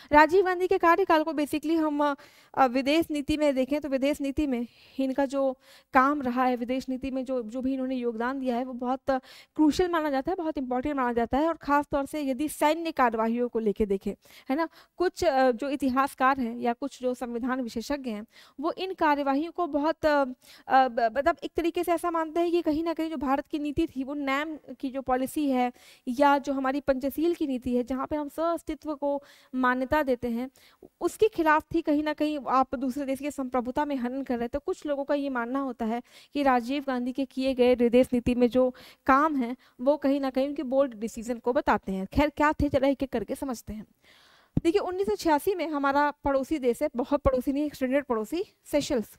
राजीव गांधी के कार्यकाल को बेसिकली हम विदेश नीति में देखें तो विदेश नीति में इनका जो काम रहा है विदेश नीति में जो जो भी इन्होंने योगदान दिया है वो बहुत क्रूशल माना जाता है बहुत इंपॉर्टेंट माना जाता है और ख़ासतौर से यदि सैन्य कार्यवाहियों को लेके देखें है ना कुछ जो इतिहासकार हैं या कुछ जो संविधान विशेषज्ञ हैं वो इन कार्यवाहियों को बहुत मतलब एक तरीके से ऐसा मानते हैं कि कहीं ना कहीं जो भारत की नीति थी वो नैम की जो पॉलिसी है या जो हमारी पंचशील की नीति है जहाँ पर हम सअस्तित्व को मान्यता हटा देते हैं उसके खिलाफ थी कहीं ना कहीं आप दूसरे देश की संप्रभुता में हनन कर रहे तो कुछ लोगों का ये मानना होता है कि राजीव गांधी के किए गए विदेश नीति में जो काम है वो कहीं ना कहीं उनके बोल्ड डिसीजन को बताते हैं खैर क्या थे चला एक करके समझते हैं देखिए उन्नीस में हमारा पड़ोसी देश है बहुत पड़ोसी नहीं एक्सटेंडेड पड़ोसी सेशल्स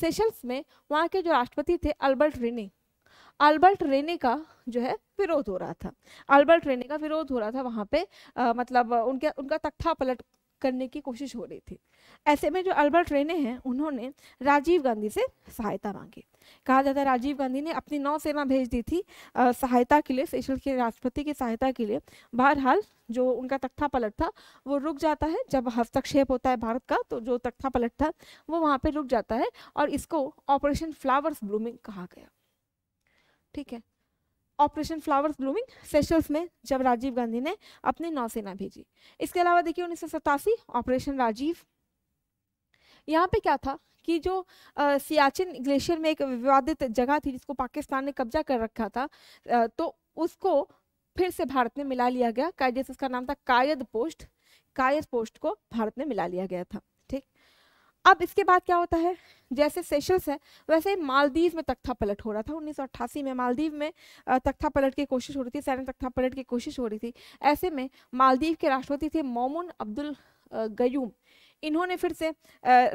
सेशल्स में वहाँ के जो राष्ट्रपति थे अल्बर्ट रिनी अल्बर्ट रेने का जो है विरोध हो रहा था अल्बर्ट रेने का विरोध हो रहा था वहाँ पे आ, मतलब उनके उनका तख्ता पलट करने की कोशिश हो रही थी ऐसे में जो अल्बर्ट रेने हैं उन्होंने राजीव गांधी से सहायता मांगी कहा जाता है राजीव गांधी ने अपनी नौसेना भेज दी थी सहायता के लिए सेशल के राष्ट्रपति की सहायता के लिए बहरहाल जो उनका तख्ता पलट था वो रुक जाता है जब हस्तक्षेप होता है भारत का तो जो तख्ता पलट था वो वहाँ पर रुक जाता है और इसको ऑपरेशन फ्लावर्स ब्लूमिंग कहा गया ठीक है ऑपरेशन फ्लावर्स ब्लूमिंग सेशल्स में जब राजीव गांधी ने अपनी नौसेना भेजी इसके अलावा देखिए उन्नीस ऑपरेशन राजीव यहाँ पे क्या था कि जो आ, सियाचिन ग्लेशियर में एक विवादित जगह थी जिसको पाकिस्तान ने कब्जा कर रखा था आ, तो उसको फिर से भारत में मिला लिया गया जैसे उसका नाम था कायद पोस्ट कायद पोस्ट को भारत में मिला लिया गया था अब इसके बाद क्या होता है जैसे सेशल्स है वैसे मालदीव में तख्ता पलट हो रहा था उन्नीस में मालदीव में तख्ता पलट की कोशिश हो रही थी सैन्य तख्ता पलट की कोशिश हो रही थी ऐसे में मालदीव के राष्ट्रपति थे मोमुन अब्दुल गयूम इन्होंने फिर से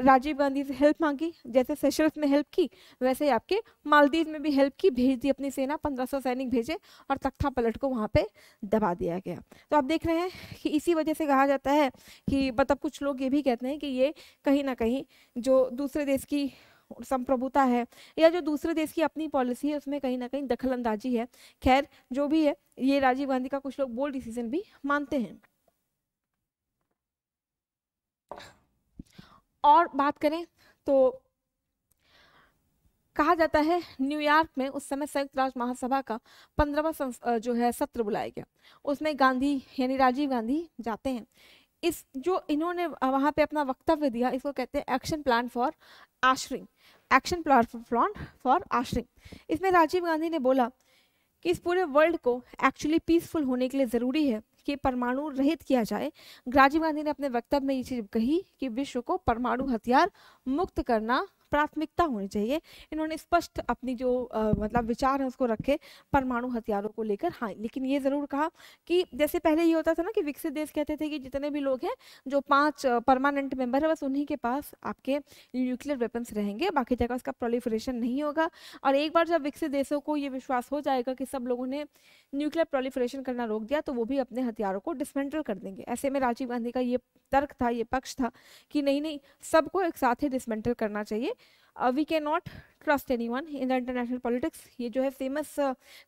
राजीव गांधी से हेल्प मांगी जैसे सेशल्स में हेल्प की वैसे ही आपके मालदीव में भी हेल्प की भेज दी अपनी सेना 1500 सैनिक भेजे और तख्ता पलट को वहाँ पे दबा दिया गया तो आप देख रहे हैं कि इसी वजह से कहा जाता है कि मतलब कुछ लोग ये भी कहते हैं कि ये कहीं ना कहीं जो दूसरे देश की संप्रभुता है या जो दूसरे देश की अपनी पॉलिसी है उसमें कहीं ना कहीं दखल अंदाजी है खैर जो भी है ये राजीव गांधी का कुछ लोग बोल्ड डिसीजन भी मानते हैं और बात करें तो कहा जाता है न्यूयॉर्क में उस समय संयुक्त राष्ट्र महासभा का पंद्रहवा जो है सत्र बुलाया गया उसमें गांधी यानी राजीव गांधी जाते हैं इस जो इन्होंने वहाँ पे अपना वक्तव्य दिया इसको कहते हैं action plan for ushering action plan for ushering इसमें राजीव गांधी ने बोला कि इस पूरे वर्ल्ड को एक्चुअली पीसफुल होने के लिए ज़रूरी है के परमाणु रहित किया जाए राजीव गांधी ने अपने वक्तव्य में ये चीज़ कही कि विश्व को परमाणु हथियार मुक्त करना प्राथमिकता होनी चाहिए इन्होंने स्पष्ट अपनी जो आ, मतलब विचार है उसको रखे परमाणु हथियारों को लेकर हाँ लेकिन ये ज़रूर कहा कि जैसे पहले ये होता था ना कि विकसित देश कहते थे कि जितने भी लोग हैं जो पाँच परमानेंट मेंबर है बस उन्हीं के पास आपके न्यूक्लियर वेपन्स रहेंगे बाकी जगह उसका प्रोलिफरेशन नहीं होगा और एक बार जब विकसित देशों को ये विश्वास हो जाएगा कि सब लोगों ने न्यूक्लियर प्रोलिफरेशन करना रोक दिया तो वो भी अपने हथियारों को डिसमेंटल कर देंगे ऐसे में राजीव गांधी का ये तर्क था ये पक्ष था कि नहीं नहीं सबको एक साथ ही डिसमेंटल करना चाहिए we can not trust any one in the international politics ये जो है फेमस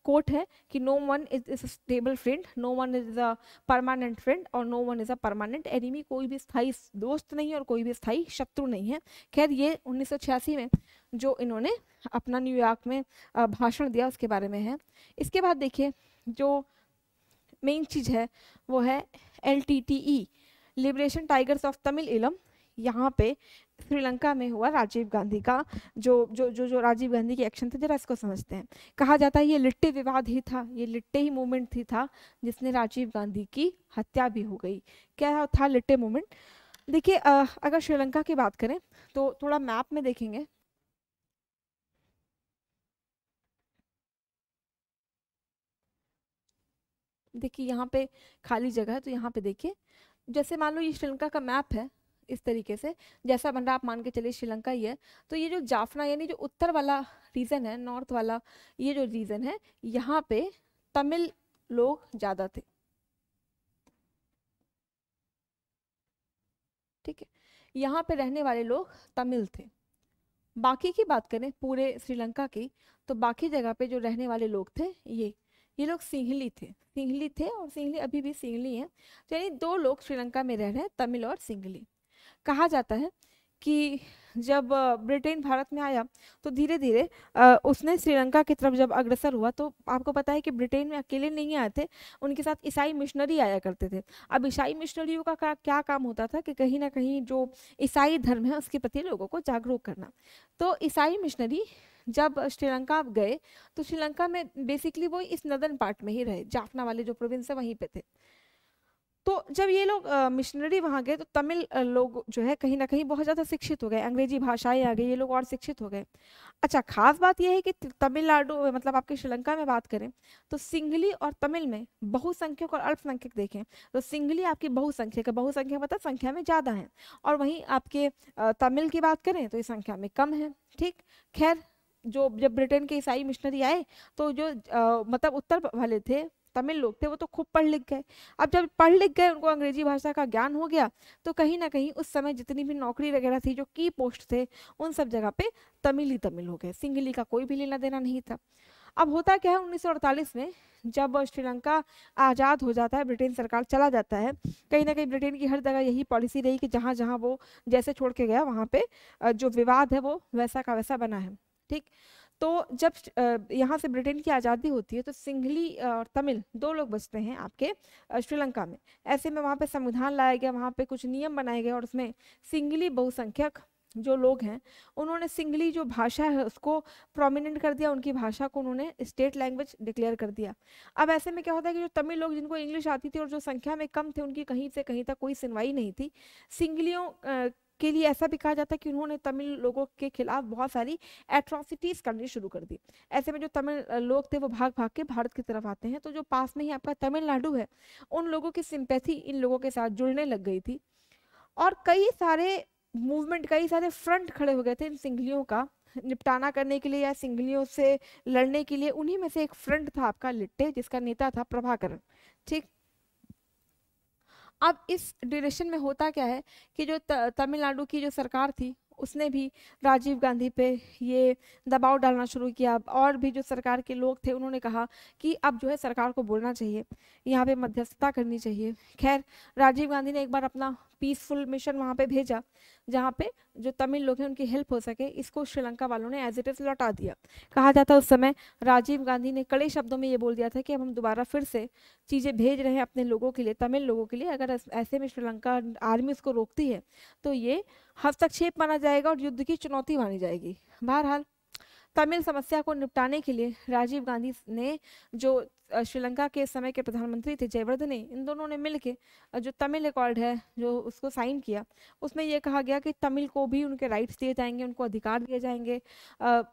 कोट uh, है कि no one is is a stable friend no one is a permanent friend और no one is a permanent enemy कोई भी स्थाई दोस्त नहीं है और कोई भी स्थाई शत्रु नहीं है खैर ये 1986 में जो इन्होंने अपना न्यूयॉर्क में uh, भाषण दिया उसके बारे में है इसके बाद देखिए जो मेन चीज़ है वो है L T T E liberation tigers of Tamil Eelam यहाँ पे श्रीलंका में हुआ राजीव गांधी का जो जो जो जो राजीव गांधी के एक्शन थे जरा इसको समझते हैं कहा जाता है ये लिट्टे विवाद ही था ये लिट्टे ही मूवमेंट थी था जिसने राजीव गांधी की हत्या भी हो गई क्या था लिट्टे मूवमेंट देखिए अगर श्रीलंका की बात करें तो थोड़ा मैप में देखेंगे देखिए यहाँ पे खाली जगह है तो यहाँ पे देखिए जैसे मान लो ये श्रीलंका का मैप है इस तरीके से जैसा बन मतलब रहा आप मान के चलिए श्रीलंका ही है तो ये जो जाफना यानी जो उत्तर वाला रीजन है नॉर्थ वाला ये जो रीजन है यहाँ पे तमिल लोग ज्यादा थे ठीक है यहाँ पे रहने वाले लोग तमिल थे बाकी की बात करें पूरे श्रीलंका की तो बाकी जगह पे जो रहने वाले लोग थे ये ये लोग सिंहली थे सिंहली थे और सिंहली अभी भी सिंहली हैं तो यानी दो लोग श्रीलंका में रह रहे हैं तमिल और सिंहली कहा जाता है कि जब ब्रिटेन भारत में आया तो धीरे धीरे उसने श्रीलंका की तरफ जब अग्रसर हुआ तो आपको पता है कि ब्रिटेन में अकेले नहीं आए थे उनके साथ ईसाई मिशनरी आया करते थे अब ईसाई मिशनरियों का, क्या काम होता था कि कहीं ना कहीं जो ईसाई धर्म है उसके प्रति लोगों को जागरूक करना तो ईसाई मिशनरी जब श्रीलंका गए तो श्रीलंका में बेसिकली वो इस नदन पार्ट में ही रहे जाफना वाले जो प्रोविंस है वहीं पर थे तो जब ये लोग मिशनरी वहाँ गए तो तमिल लोग जो है कहीं ना कहीं बहुत ज़्यादा शिक्षित हो गए अंग्रेजी भाषाएं आ गई ये लोग और शिक्षित हो गए अच्छा खास बात यह है कि तमिलनाडु मतलब आपके श्रीलंका में बात करें तो सिंगली और तमिल में बहुसंख्यक और अल्पसंख्यक देखें तो सिंगली आपकी बहुसंख्यक है बहुसंख्यक मतलब संख्या में ज़्यादा है और वहीं आपके तमिल की बात करें तो ये संख्या में कम है ठीक खैर जो जब ब्रिटेन के ईसाई मिशनरी आए तो जो आ, मतलब उत्तर वाले थे तमिल लोग थे वो तो खूब पढ़ लिख गए अब जब पढ़ लिख गए उनको अंग्रेजी भाषा का ज्ञान हो गया तो कहीं ना कहीं उस समय जितनी भी नौकरी वगैरह थी जो की पोस्ट थे उन सब जगह पे तमिल ही तमिल हो गए सिंगली का कोई भी लेना देना नहीं था अब होता क्या है उन्नीस में जब श्रीलंका आज़ाद हो जाता है ब्रिटेन सरकार चला जाता है कहीं ना कहीं ब्रिटेन की हर जगह यही पॉलिसी रही कि जहाँ जहाँ वो जैसे छोड़ के गया वहाँ पे जो विवाद है वो वैसा का वैसा बना है ठीक तो जब यहाँ से ब्रिटेन की आज़ादी होती है तो सिंगली और तमिल दो लोग बचते हैं आपके श्रीलंका में ऐसे में वहाँ पे संविधान लाया गया वहाँ पे कुछ नियम बनाए गए और उसमें सिंगली बहुसंख्यक जो लोग हैं उन्होंने सिंगली जो भाषा है उसको प्रोमिनेंट कर दिया उनकी भाषा को उन्होंने स्टेट लैंग्वेज डिक्लेयर कर दिया अब ऐसे में क्या होता है कि जो तमिल लोग जिनको इंग्लिश आती थी और जो संख्या में कम थे उनकी कहीं से कहीं तक कोई सुनवाई नहीं थी सिंगलियों के लिए ऐसा भी कहा जाता है कि उन्होंने तमिल लोगों के खिलाफ बहुत सारी एट्रोसिटीज करनी शुरू कर दी ऐसे में जो तमिल लोग थे वो भाग भाग के भारत की तरफ आते हैं तो जो पास में ही आपका तमिलनाडु है उन लोगों की सिंपैथी इन लोगों के साथ जुड़ने लग गई थी और कई सारे मूवमेंट कई सारे फ्रंट खड़े हो गए थे इन सिंगलियों का निपटाना करने के लिए या सिंगलियों से लड़ने के लिए उन्हीं में से एक फ्रंट था आपका लिट्टे जिसका नेता था प्रभाकरण ठीक अब इस ड्यूरेशन में होता क्या है कि जो तमिलनाडु की जो सरकार थी उसने भी राजीव गांधी पे ये दबाव डालना शुरू किया और भी जो सरकार के लोग थे उन्होंने कहा कि अब जो है सरकार को बोलना चाहिए यहाँ पे मध्यस्थता करनी चाहिए खैर राजीव गांधी ने एक बार अपना पीसफुल मिशन वहाँ पे भेजा जहाँ पे जो तमिल लोग हैं उनकी हेल्प हो सके इसको श्रीलंका वालों ने एज इट इज़ लौटा दिया कहा जाता उस समय राजीव गांधी ने कड़े शब्दों में ये बोल दिया था कि अब हम दोबारा फिर से चीज़ें भेज रहे हैं अपने लोगों के लिए तमिल लोगों के लिए अगर ऐसे में श्रीलंका आर्मी उसको रोकती है तो ये हस्तक्षेप माना जाएगा और युद्ध की चुनौती मानी जाएगी बहरहाल तमिल समस्या को निपटाने के लिए राजीव गांधी ने जो श्रीलंका के समय के प्रधानमंत्री थे जयवर्धन ने इन दोनों ने मिलकर जो तमिल रिकॉर्ड है जो उसको साइन किया उसमें यह कहा गया कि तमिल को भी उनके राइट्स दिए जाएंगे उनको अधिकार दिए जाएंगे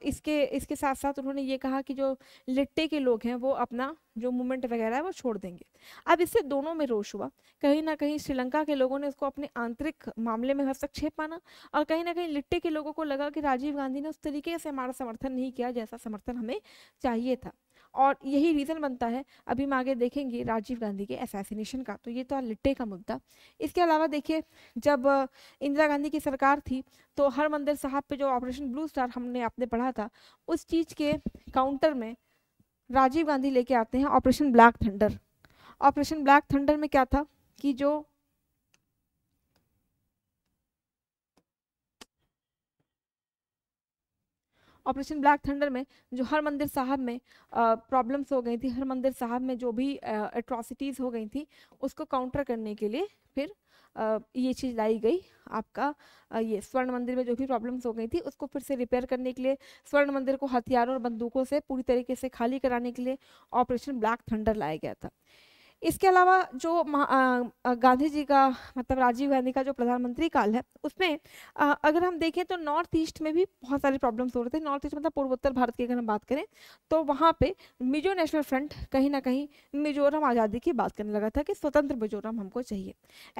इसके इसके साथ साथ उन्होंने ये कहा कि जो लिट्टे के लोग हैं वो अपना जो मूवमेंट वगैरह है वो छोड़ देंगे अब इससे दोनों में रोष हुआ कहीं ना कहीं श्रीलंका के लोगों ने उसको अपने आंतरिक मामले में हस्तक्षेप माना और कहीं ना कहीं लिट्टे के लोगों को लगा कि राजीव गांधी ने उस तरीके से हमारा समर्थन नहीं किया जैसा समर्थन हमें चाहिए था और यही रीज़न बनता है अभी हम आगे देखेंगे राजीव गांधी के असैसिनेशन का तो ये तो लिट्टे का मुद्दा इसके अलावा देखिए जब इंदिरा गांधी की सरकार थी तो हरमंदिर साहब पे जो ऑपरेशन ब्लू स्टार हमने आपने पढ़ा था उस चीज़ के काउंटर में राजीव गांधी लेके आते हैं operation black thunder operation black thunder में क्या था कि जो ऑपरेशन ब्लैक थंडर में जो हर मंदिर साहब में प्रॉब्लम्स हो गई थी हर मंदिर साहब में जो भी एट्रॉसिटीज़ हो गई थी उसको काउंटर करने के लिए फिर ये चीज़ लाई गई आपका ये स्वर्ण मंदिर में जो भी प्रॉब्लम्स हो गई थी उसको फिर से रिपेयर करने के लिए स्वर्ण मंदिर को हथियारों और बंदूकों से पूरी तरीके से खाली कराने के लिए ऑपरेशन ब्लैक थंडर लाया गया था इसके अलावा जो गांधी जी का मतलब राजीव गांधी का जो प्रधानमंत्री काल है उसमें अगर हम देखें तो नॉर्थ ईस्ट में भी बहुत सारे प्रॉब्लम्स हो रहे थे नॉर्थ ईस्ट मतलब पूर्वोत्तर भारत की अगर हम बात करें तो वहाँ पे मिजो नेशनल फ्रंट कहीं ना कहीं मिजोरम आज़ादी की बात करने लगा था कि स्वतंत्र मिजोरम हमको चाहिए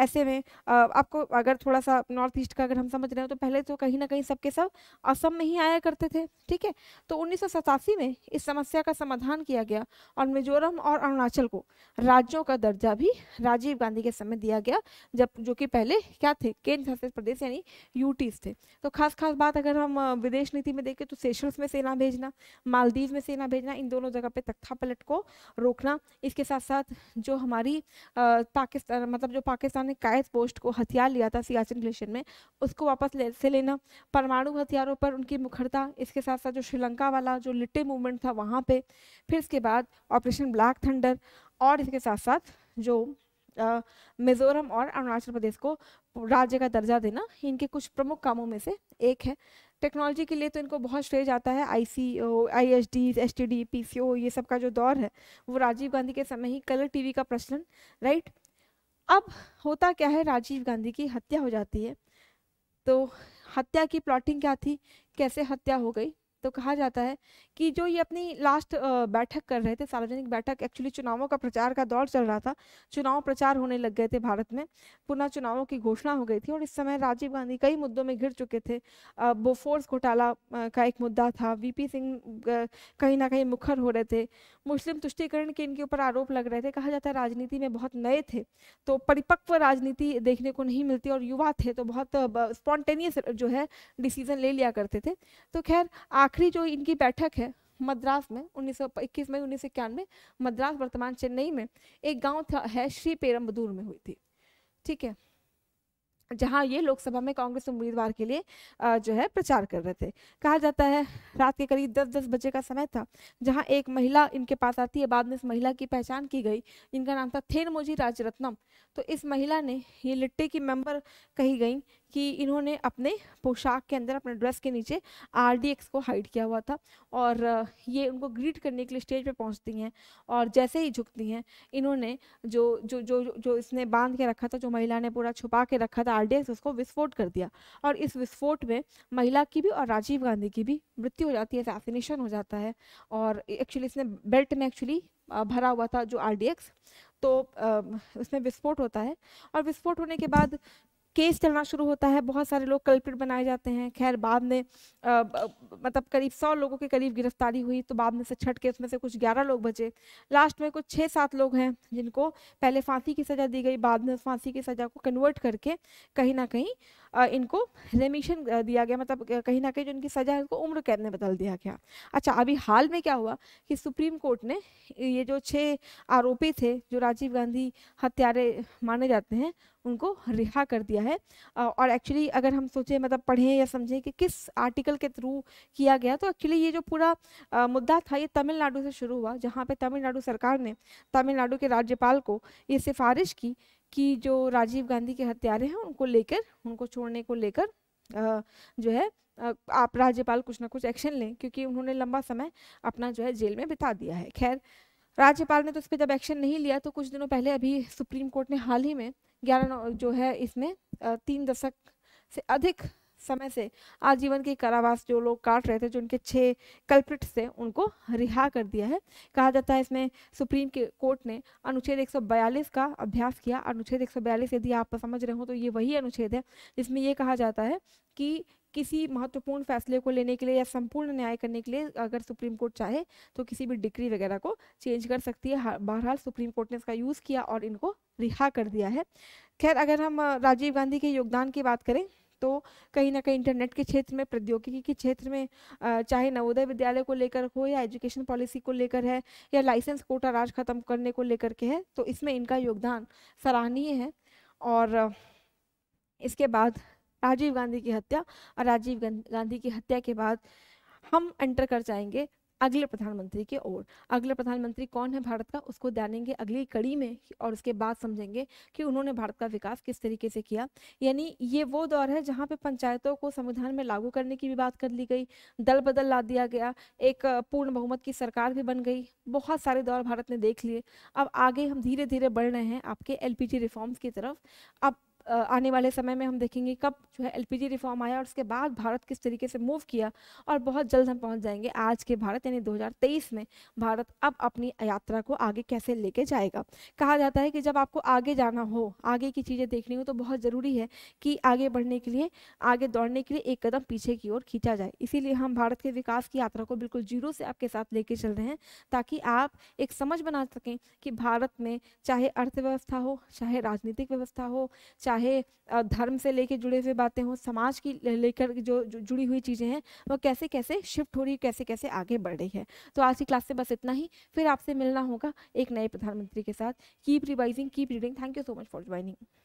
ऐसे में आपको अगर थोड़ा सा नॉर्थ ईस्ट का अगर हम समझ रहे हो तो पहले तो कहीं ना कहीं सबके सब असम में ही आया करते थे ठीक है तो उन्नीस में इस समस्या का समाधान किया गया और मिजोरम और अरुणाचल को राज्य राज्यों का दर्जा भी राजीव गांधी के समय दिया गया जब जो कि पहले क्या थे केंद्र शासित प्रदेश यानी यूटीज थे तो खास खास बात अगर हम विदेश नीति में देखें तो सेशल्स में सेना भेजना मालदीव में सेना भेजना इन दोनों जगह पे तख्ता पलट को रोकना इसके साथ साथ जो हमारी पाकिस्तान मतलब जो पाकिस्तान ने कायद पोस्ट को हथियार लिया था सियाचिन ग्लेशियर में उसको वापस ले से लेना परमाणु हथियारों पर उनकी मुखरता इसके साथ साथ जो श्रीलंका वाला जो लिट्टे मूवमेंट था वहाँ पे फिर इसके बाद ऑपरेशन ब्लैक थंडर और इसके साथ साथ जो मिजोरम और अरुणाचल प्रदेश को राज्य का दर्जा देना इनके कुछ प्रमुख कामों में से एक है टेक्नोलॉजी के लिए तो इनको बहुत श्रेय जाता है I C O I H D S T D P C O ये सब का जो दौर है वो राजीव गांधी के समय ही कलर टी वी का प्रचलन राइट अब होता क्या है राजीव गांधी की हत्या हो जाती है तो हत्या की प्लॉटिंग क्या थी कैसे हत्या हो गई तो कहा जाता है कि जो ये अपनी लास्ट बैठक कर रहे थे सार्वजनिक बैठक एक्चुअली चुनावों का प्रचार का दौर चल रहा था चुनाव प्रचार होने लग गए थे भारत में पुनः चुनावों की घोषणा हो गई थी और इस समय राजीव गांधी कई मुद्दों में घिर चुके थे बोफोर्स घोटाला का एक मुद्दा था वीपी सिंह कहीं ना कहीं मुखर हो रहे थे मुस्लिम तुष्टिकरण के इनके ऊपर आरोप लग रहे थे कहा जाता है राजनीति में बहुत नए थे तो परिपक्व राजनीति देखने को नहीं मिलती और युवा थे तो बहुत स्पॉन्टेनियस जो है डिसीजन ले लिया करते थे तो खैर आखिर आखिरी जो इनकी बैठक है मद्रास में 1921 में उन्नीस सौ मद्रास वर्तमान चेन्नई में एक गांव था है श्री पेरम्बदूर में हुई थी ठीक है जहां ये लोकसभा में कांग्रेस उम्मीदवार के लिए जो है प्रचार कर रहे थे कहा जाता है रात के करीब दस दस बजे का समय था जहां एक महिला इनके पास आती है बाद में इस महिला की पहचान की गई इनका नाम था थेनमोजी राजरत्नम तो इस महिला ने ये लिट्टे की मेंबर कही गई कि इन्होंने अपने पोशाक के अंदर अपने ड्रेस के नीचे आर को हाइड किया हुआ था और ये उनको ग्रीट करने के लिए स्टेज पर पहुँचती हैं और जैसे ही झुकती हैं इन्होंने जो जो जो जो इसने बांध के रखा था जो महिला ने पूरा छुपा के रखा था आर उसको विस्फोट कर दिया और इस विस्फोट में महिला की भी और राजीव गांधी की भी मृत्यु हो जाती है असैसिनेशन हो जाता है और एक्चुअली इसने बेल्ट में एक्चुअली भरा हुआ था जो आर तो उसमें विस्फोट होता है और विस्फोट होने के बाद केस चलना शुरू होता है बहुत सारे लोग कल्प्रिट बनाए जाते हैं खैर बाद में आ, मतलब करीब सौ लोगों के करीब गिरफ्तारी हुई तो बाद में से छठ के उसमें से कुछ ग्यारह लोग बचे लास्ट में कुछ छः सात लोग हैं जिनको पहले फांसी की सज़ा दी गई बाद में फांसी की सज़ा को कन्वर्ट करके कहीं ना कहीं आ, इनको रेमिशन दिया गया मतलब कहीं ना कहीं जो इनकी सज़ा है उनको उम्र कैद में बदल दिया गया अच्छा अभी हाल में क्या हुआ कि सुप्रीम कोर्ट ने ये जो छः आरोपी थे जो राजीव गांधी हत्यारे माने जाते हैं उनको रिहा कर दिया है और एक्चुअली अगर हम सोचें मतलब पढ़ें या समझें कि किस आर्टिकल के थ्रू किया गया तो एक्चुअली ये जो पूरा मुद्दा था ये तमिलनाडु से शुरू हुआ जहाँ पे तमिलनाडु सरकार ने तमिलनाडु के राज्यपाल को ये सिफारिश की कि जो राजीव गांधी के हत्यारे हैं उनको लेकर उनको छोड़ने को लेकर जो है आप राज्यपाल कुछ ना कुछ एक्शन लें क्योंकि उन्होंने लंबा समय अपना जो है जेल में बिता दिया है खैर राज्यपाल ने तो इस पर जब एक्शन नहीं लिया तो कुछ दिनों पहले अभी सुप्रीम कोर्ट ने हाल ही में ग्यारह जो है इसमें तीन दशक से अधिक समय से आजीवन के कारावास जो लोग काट रहे थे जो उनके छः कल्प्रिट थे उनको रिहा कर दिया है कहा जाता है इसमें सुप्रीम के कोर्ट ने अनुच्छेद 142 का अभ्यास किया अनुच्छेद 142 यदि आप समझ रहे हो तो ये वही अनुच्छेद है जिसमें यह कहा जाता है कि किसी महत्वपूर्ण फैसले को लेने के लिए या संपूर्ण न्याय करने के लिए अगर सुप्रीम कोर्ट चाहे तो किसी भी डिक्री वगैरह को चेंज कर सकती है बहरहाल सुप्रीम कोर्ट ने इसका यूज़ किया और इनको रिहा कर दिया है खैर अगर हम राजीव गांधी के योगदान की बात करें तो कहीं ना कहीं इंटरनेट के क्षेत्र में प्रौद्योगिकी के क्षेत्र में चाहे नवोदय विद्यालय को लेकर हो या एजुकेशन पॉलिसी को लेकर है या लाइसेंस कोटा राज खत्म करने को लेकर के है तो इसमें इनका योगदान सराहनीय है और इसके बाद राजीव गांधी की हत्या और राजीव गांधी की हत्या के बाद हम एंटर कर जाएंगे अगले प्रधानमंत्री के ओर अगले प्रधानमंत्री कौन है भारत का उसको जानेंगे अगली कड़ी में और उसके बाद समझेंगे कि उन्होंने भारत का विकास किस तरीके से किया यानी ये वो दौर है जहाँ पे पंचायतों को संविधान में लागू करने की भी बात कर ली गई दल बदल ला दिया गया एक पूर्ण बहुमत की सरकार भी बन गई बहुत सारे दौर भारत ने देख लिए अब आगे हम धीरे धीरे बढ़ रहे हैं आपके एल रिफॉर्म्स की तरफ अब आने वाले समय में हम देखेंगे कब जो है एलपीजी रिफॉर्म आया और उसके बाद भारत किस तरीके से मूव किया और बहुत जल्द हम पहुंच जाएंगे आज के भारत यानी 2023 में भारत अब अपनी यात्रा को आगे कैसे लेके जाएगा कहा जाता है कि जब आपको आगे जाना हो आगे की चीज़ें देखनी हो तो बहुत ज़रूरी है कि आगे बढ़ने के लिए आगे दौड़ने के लिए एक कदम पीछे की ओर खींचा जाए इसीलिए हम भारत के विकास की यात्रा को बिल्कुल जीरो से आपके साथ लेके चल रहे हैं ताकि आप एक समझ बना सकें कि भारत में चाहे अर्थव्यवस्था हो चाहे राजनीतिक व्यवस्था हो चाहे चाहे धर्म से लेके जुड़े हुए बातें हों समाज की लेकर जो, जुड़ी हुई चीज़ें हैं वो कैसे कैसे शिफ्ट हो रही है कैसे कैसे आगे बढ़ रही है तो आज की क्लास से बस इतना ही फिर आपसे मिलना होगा एक नए प्रधानमंत्री के साथ keep revising keep reading thank you so much for joining